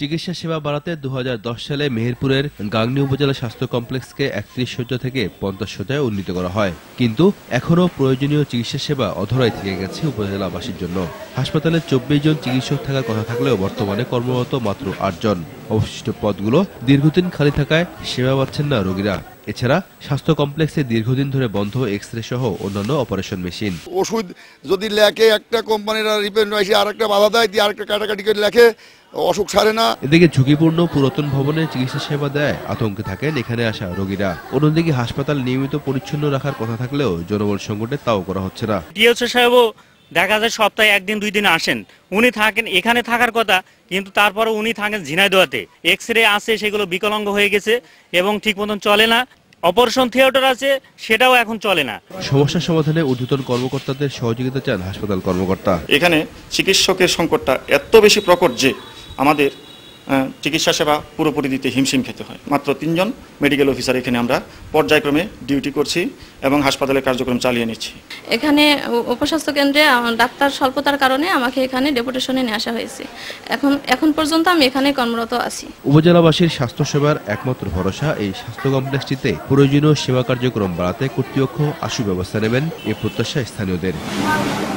চিকিৎসা সেবা বাড়াতে দু সালে মেহেরপুরের গাংনী উপজেলা স্বাস্থ্য কমপ্লেক্সকে একত্রিশ শয্যা থেকে পঞ্চাশ শয্যায় উন্নীত করা হয় কিন্তু এখনও প্রয়োজনীয় চিকিৎসা সেবা অধরাই থেকে গেছে উপজেলাবাসীর জন্য হাসপাতালে চব্বিশ জন চিকিৎসক থাকার কথা থাকলেও বর্তমানে কর্মরত মাত্র আটজন অবশিষ্ট পদগুলো দীর্ঘদিন খালি থাকায় সেবা পাচ্ছেন না রোগীরা এছাড়া স্বাস্থ্য কমপ্লেক্সে দীর্ঘদিন ধরে বন্ধ এক্স রে সহ অন্যান্য অপারেশন মেশিন ওষুধ যদি লেখে একটা কোম্পানির আরেকটা বাধা দেয় দিয়ে আরেকটা কাটাকাটি করে লেখে অসুখ সারে না এদিকে ঝুঁকিপূর্ণ পুরাতন ভবনে চিকিৎসা সেবা দেয় আতঙ্কে থাকেন এখানে আসা রোগীরা অন্যদিকে হাসপাতাল নিয়মিত পরিচ্ছন্ন রাখার কথা থাকলেও জনবল সংকটে তাও করা হচ্ছে না ডিএসও সাহেবও দেখা যায় সপ্তাহে একদিন দুই দিন আসেন উনি থাকেন এখানে থাকার কথা কিন্তু তারপরে উনি থাকেন ঝিনাইদোয়াতে এক্স রে আছে সেগুলো বিকলাঙ্গ হয়ে গেছে এবং ঠিক মতন চলে না অপারেশন থিয়েটার আছে সেটাও এখন চলে না সমস্যা সমাধানে ঊর্ধ্বতন কর্মকর্তাদের সহযোগিতা চান হাসপাতাল কর্মকর্তা এখানে চিকিৎসকের সংকটটা এত বেশি প্রকট যে আমাদের চিকিৎসা সেবা পুরোপুরি দিতে হিমশিম খেতে হয় মাত্র তিনজন মেডিকেল অফিসার এখানে আমরা পর্যায়ক্রমে ডিউটি করছি এবং হাসপাতালের কার্যক্রম চালিয়ে নিচ্ছি এখানে উপস্বাস্থ্য কেন্দ্রে ডাক্তার স্বল্পতার কারণে আমাকে এখানে ডেপুটেশনে নিয়ে আসা হয়েছে এখন এখন পর্যন্ত আমি এখানে কর্মরত আছি উপজেলাবাসীর স্বাস্থ্যসেবার একমাত্র ভরসা এই স্বাস্থ্য কমপ্লেক্সটিতে প্রয়োজনীয় সেবা কার্যক্রম বাড়াতে কর্তৃপক্ষ আশু ব্যবস্থা নেবেন এ প্রত্যাশা স্থানীয়দের